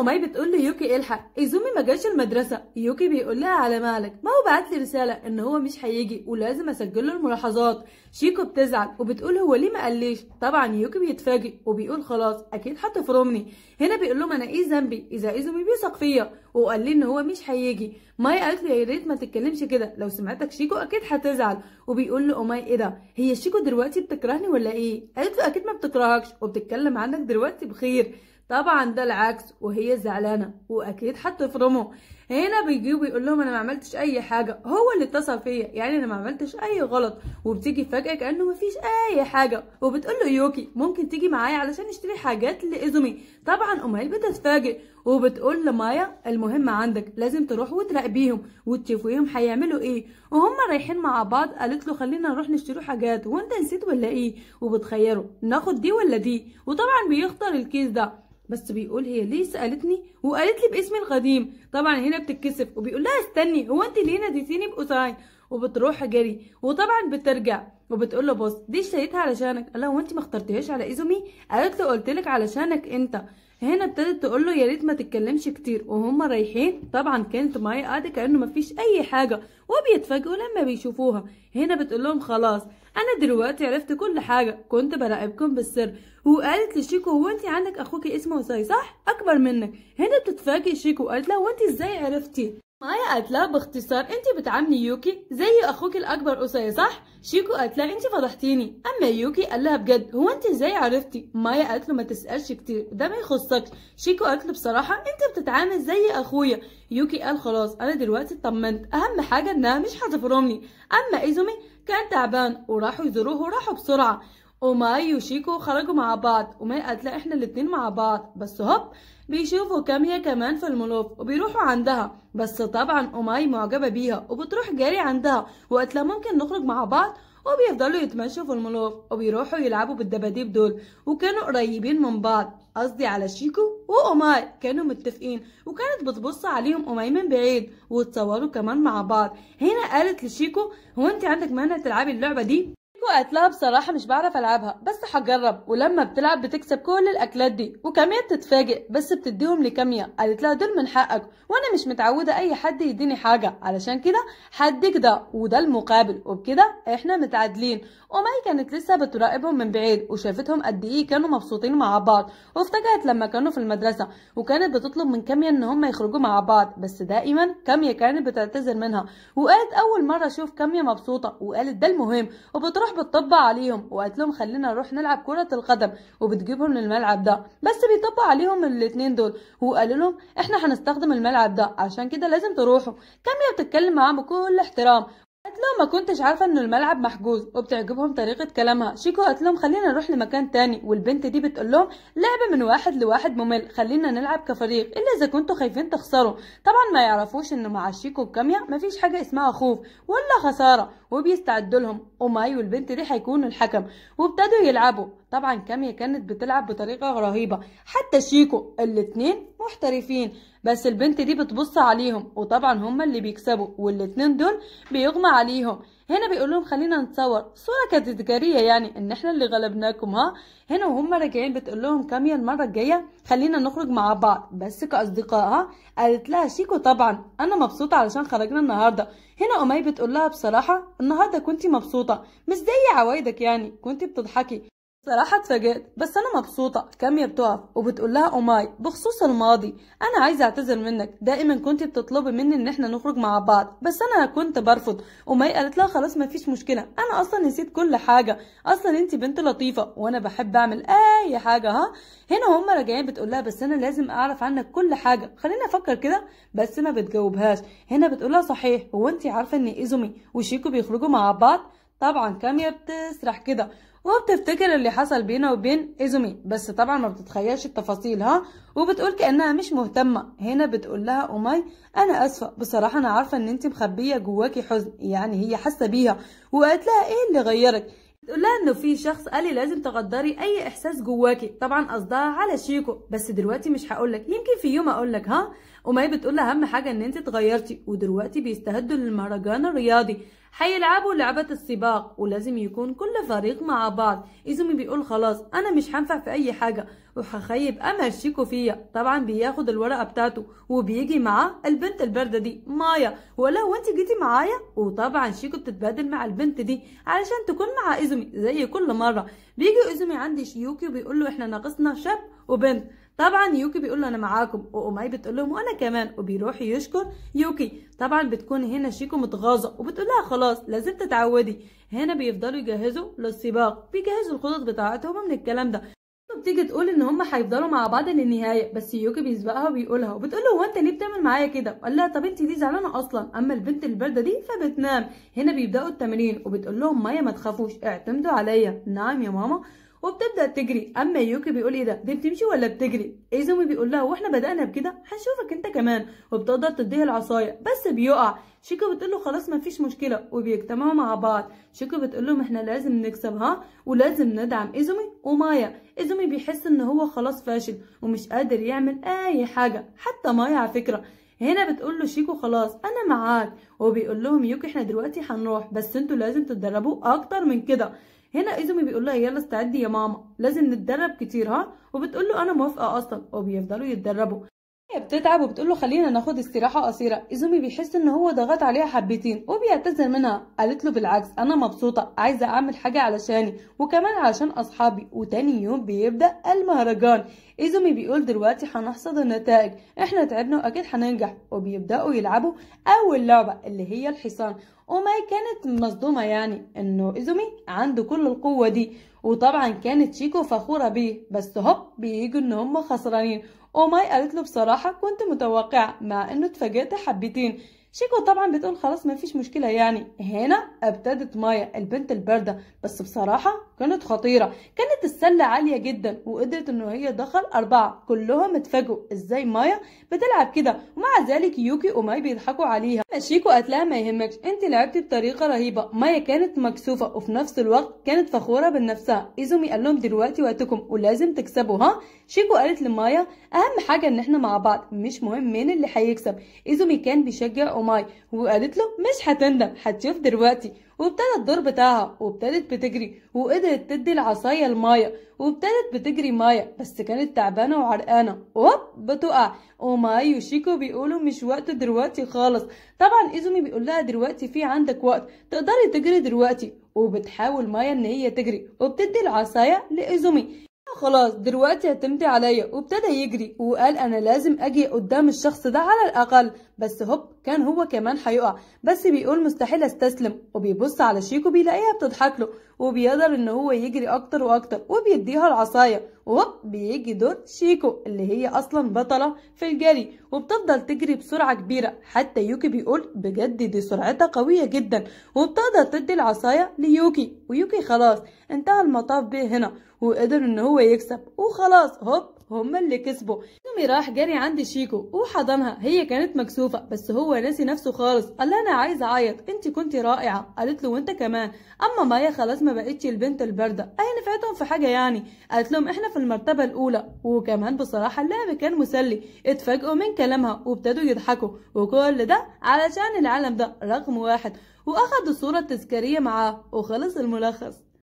أمي بتقول ليوكي الحق إيزومي ما جاش المدرسة يوكي بيقول لها على مهلك ما هو بعت لي رسالة إن هو مش هيجي ولازم أسجل له الملاحظات شيكو بتزعل وبتقول هو ليه ما قاليش طبعا يوكي بيتفاجئ وبيقول خلاص أكيد هتفرمني هنا بيقول لهم أنا إيه ذنبي إذا إيزومي بيثق فيا وقال لي إن هو مش هيجي ماي قالت له يا ريت ما تتكلمش كده لو سمعتك شيكو أكيد هتزعل وبيقول له أمي إيه ده هي شيكو دلوقتي بتكرهني ولا إيه قالت له أكيد ما بتكرهكش وبتتكلم عنك دلوقتي بخير طبعا ده العكس وهي زعلانه واكيد هتفرمه هنا بيجي بيقول لهم انا ما عملتش اي حاجه هو اللي اتصل فيا يعني انا ما عملتش اي غلط وبتيجي فجاه كانه ما فيش اي حاجه وبتقول له يوكي ممكن تيجي معايا علشان نشتري حاجات لازومي طبعا امال بتتفاجئ وبتقول لمايا المهم عندك لازم تروح وتراقبيهم وتشوفيهم هيعملوا ايه وهم رايحين مع بعض قالت له خلينا نروح نشتري حاجات وانت نسيت ولا ايه وبتخيره ناخد دي ولا دي وطبعا بيختار الكيس ده بس بيقول هي ليه سالتني وقالت لي باسمي القديم طبعا هنا بتتكسف وبيقول لها استني هو انت ليه ناديتيني باوساين وبتروح جري وطبعا بترجع وبتقول له بص دي اشتريتها علشانك قال لها هو انت ما اخترتيهاش على ايزومي قالت له قلت لك علشانك انت هنا ابتدت تقول له يا ريت ما تتكلمش كتير وهما رايحين طبعا كانت مايا قاعده كانه ما فيش اي حاجه وبيتفاجئوا لما بيشوفوها هنا بتقول لهم خلاص انا دلوقتي عرفت كل حاجه كنت براقبكم بالسر وقالت لشيكو هو انت عندك اخوك اسمه ساي صح اكبر منك هنا بتتفاجئ شيكو قالت له وانت ازاي عرفتي مايا قالت لها باختصار انت بتعاملي يوكي زي اخوك الاكبر اوساي صح شيكو قالت لها انت فضحتيني اما يوكي قال لها بجد هو انت ازاي عرفتي مايا قالت له ما تسالش كتير ده ما يخصكش شيكو قالت له بصراحه انت بتتعامل زي اخويا يوكي قال خلاص انا دلوقتي اطمنت اهم حاجه انها مش هتفرمني اما ايزومي كان تعبان وراحوا يزوروه وراحوا بسرعه وماي وشيكو خرجوا مع بعض وماي قالت لها احنا الاتنين مع بعض بس هوب بيشوفوا كامية كمان في المنوف وبيروحوا عندها بس طبعا أماي معجبة بيها وبتروح جاري عندها وقت لا ممكن نخرج مع بعض وبيفضلوا يتمشوا في الملوف وبيروحوا يلعبوا بالدباديب دول وكانوا قريبين من بعض قصدي على شيكو وأماي كانوا متفقين وكانت بتبص عليهم أماي من بعيد وتصوروا كمان مع بعض هنا قالت لشيكو هو انت عندك مانع تلعبي اللعبة دي وقت لها بصراحة مش بعرف ألعبها بس هجرب ولما بتلعب بتكسب كل الأكلات دي وكمية تتفاجئ بس بتديهم لكمية قالت لها دول من حقك وأنا مش متعودة أي حد يديني حاجة علشان كده حدك ده وده المقابل وبكده إحنا متعادلين وماي كانت لسه بتراقبهم من بعيد وشافتهم قد إيه كانوا مبسوطين مع بعض وافتكرت لما كانوا في المدرسة وكانت بتطلب من كمية إن هم يخرجوا مع بعض بس دائما كمية كانت بتعتذر منها وقالت أول مرة أشوف كمية مبسوطة وقالت ده المهم وبتروح بتطبق عليهم وقالت لهم خلينا نروح نلعب كرة القدم وبتجيبهم للملعب ده بس بيطبق عليهم الاتنين دول وقالوا لهم احنا هنستخدم الملعب ده عشان كده لازم تروحوا كاملة بتتكلم معاهم بكل احترام له ما كنتش عارفه انه الملعب محجوز وبتعجبهم طريقه كلامها شيكو قالت لهم خلينا نروح لمكان تاني والبنت دي بتقول لهم لعبه من واحد لواحد ممل خلينا نلعب كفريق الا اذا كنتوا خايفين تخسروا طبعا ما يعرفوش انه مع شيكو وكاميا مفيش حاجه اسمها خوف ولا خساره وبيستعدوا لهم وماي والبنت دي هيكونوا الحكم وابتدوا يلعبوا طبعا كاميا كانت بتلعب بطريقه رهيبه حتى شيكو الاتنين محترفين بس البنت دي بتبص عليهم وطبعا هما اللي بيكسبوا والاتنين دول بيغمى عليهم هنا بيقول لهم خلينا نتصور صورة كانت يعني ان احنا اللي غلبناكم ها هنا وهم راجعين بتقول لهم كامية المرة الجاية خلينا نخرج مع بعض بس كاصدقاء ها قالت لها شيكو طبعا انا مبسوطة علشان خرجنا النهاردة هنا أمي بتقول لها بصراحة النهاردة كنت مبسوطة مش زي عوايدك يعني كنت بتضحكي صراحة اتفاجئت بس أنا مبسوطة كاميا بتقف وبتقول لها أوماي بخصوص الماضي أنا عايزة أعتذر منك دائما كنت بتطلبي مني إن إحنا نخرج مع بعض بس أنا كنت برفض أوماي قالت لها خلاص مفيش مشكلة أنا أصلا نسيت كل حاجة أصلا أنت بنت لطيفة وأنا بحب أعمل أي حاجة ها هنا هما راجعين بتقول لها بس أنا لازم أعرف عنك كل حاجة خلينا أفكر كده بس ما بتجاوبهاش هنا بتقول لها صحيح هو أنت عارفة إن إيزومي وشيكو بيخرجوا مع بعض طبعا كاميا بتسرح كده وبتفتكر اللي حصل بينها وبين ايزومي بس طبعا ما بتتخيلش التفاصيل ها وبتقول كانها مش مهتمه هنا بتقول لها اوماي انا اسفه بصراحه انا عارفه ان انت مخبيه جواكي حزن يعني هي حاسه بيها وقالت لها ايه اللي غيرك بتقول لها انه في شخص قال لي لازم تقدري اي احساس جواكي طبعا قصدها على شيكو بس دلوقتي مش هقول لك يمكن في يوم اقول لك ها وماي بتقول لها اهم حاجه ان انت اتغيرتي ودلوقتي بيستهدوا للمهرجان الرياضي حيلعبوا لعبة السباق ولازم يكون كل فريق مع بعض إيزومي بيقول خلاص أنا مش هنفع في أي حاجة وحخيب أمل شيكو فيا طبعا بياخد الورقة بتاعته وبيجي معاه البنت الباردة دي مايا ولا وانت جيتي معايا وطبعا شيكو بتتبادل مع البنت دي علشان تكون مع إيزومي زي كل مرة بيجي إيزومي عند شيوكي وبيقول له إحنا ناقصنا شاب وبنت طبعا يوكي بيقول له انا معاكم واوماي بتقول لهم وانا كمان وبيروح يشكر يوكي طبعا بتكون هنا شيكو متغاظه وبتقول لها خلاص لازم تتعودي هنا بيفضلوا يجهزوا للسباق بيجهزوا الخطط بتاعتهم من الكلام ده بتيجي تقول ان هم هيفضلوا مع بعض للنهايه بس يوكي بيسبقها وبيقولها وبتقول له هو انت ليه بتعمل معايا كده قال لها طب انت دي زعلانه اصلا اما البنت البارده دي فبتنام هنا بيبداوا التمرين وبتقول لهم مايا ما تخافوش اعتمدوا عليا نعم يا ماما وبتبدا تجري اما يوكي بيقول ايه ده دي بتمشي ولا بتجري ايزومي بيقول لها واحنا بدانا بكده هنشوفك انت كمان وبتقدر تديه العصايه بس بيقع شيكو بتقول له خلاص مفيش مشكله وبيجتمعوا مع بعض شيكو بتقول لهم احنا لازم نكسب ها ولازم ندعم ايزومي ومايا ايزومي بيحس ان هو خلاص فاشل ومش قادر يعمل اي حاجه حتى مايا على فكره هنا بتقول له شيكو خلاص انا معاك وبيقول لهم يوكي احنا دلوقتي هنروح بس انتوا لازم تتدربوا اكتر من كده هنا ايزومي بيقول لها يلا استعدي يا ماما لازم نتدرب كتير ها وبتقول له انا موافقه اصلا وبيفضلوا يتدربوا هي بتتعب وبتقول له خلينا ناخد استراحه قصيره ايزومي بيحس ان هو ضغط عليها حبتين وبيعتذر منها قالت له بالعكس انا مبسوطه عايزه اعمل حاجه علشاني وكمان علشان اصحابي وتاني يوم بيبدا المهرجان ايزومي بيقول دلوقتي هنحصد النتائج احنا تعبنا واكيد هننجح وبيبداوا يلعبوا اول لعبه اللي هي الحصان وماي كانت مصدومه يعني انه ايزومي عنده كل القوه دي وطبعا كانت شيكو فخوره بيه بس هوب بييجوا ان هم خسرانين أوماي قالت له بصراحة كنت متوقعة مع إنه اتفاجئت حبتين شيكو طبعا بتقول خلاص مفيش مشكلة يعني هنا ابتدت مايا البنت الباردة بس بصراحة كانت خطيرة كانت السلة عالية جدا وقدرت انه هي دخل اربعة كلهم اتفاجئوا ازاي مايا بتلعب كده ومع ذلك يوكي وماي بيضحكوا عليها شيكو قالت لها ما يهمكش انت لعبتي بطريقة رهيبة مايا كانت مكسوفة وفي نفس الوقت كانت فخورة بنفسها ايزومي قال لهم دلوقتي وقتكم ولازم تكسبوا ها شيكو قالت لمايا اهم حاجة ان احنا مع بعض مش مهم مين اللي هيكسب ايزومي كان بيشجع اوماي وقالت له مش هتندم هتشوف دلوقتي وابتدى الدور بتاعها وابتدت بتجري وقدرت تدي العصاية لمايا وابتدت بتجري مايا بس كانت تعبانة وعرقانة واب بتقع وماي وشيكو بيقولوا مش وقت دلوقتي خالص طبعا ايزومي بيقول لها دلوقتي في عندك وقت تقدري تجري دلوقتي وبتحاول مايا ان هي تجري وبتدي العصاية لإيزومي خلاص دلوقتي هتمضي عليا وابتدى يجري وقال انا لازم اجي قدام الشخص ده على الاقل بس هوب كان هو كمان هيقع بس بيقول مستحيل استسلم وبيبص على شيكو بيلاقيها بتضحك له وبيقدر ان هو يجري اكتر واكتر وبيديها العصايه وهوب بيجي دور شيكو اللي هي اصلا بطله في الجري وبتفضل تجري بسرعه كبيره حتى يوكي بيقول بجد دي سرعتها قويه جدا وبتقدر تدي العصايه ليوكي ويوكي خلاص انتهى المطاف به هنا وقدر ان هو يكسب وخلاص هوب هما اللي كسبوا يومي راح جري عند شيكو وحضنها هي كانت مكسوفه بس هو ناسي نفسه خالص قال لها انا عايز اعيط انت كنت رائعه قالت له وانت كمان اما مايا خلاص ما بقتش البنت البارده اهي نفعتهم في حاجه يعني قالت لهم احنا في المرتبه الاولى وكمان بصراحه اللعب كان مسلي اتفاجئوا من كلامها وابتدوا يضحكوا وكل ده علشان العالم ده رقم واحد واخدوا الصورة التذكارية معاه وخلص الملخص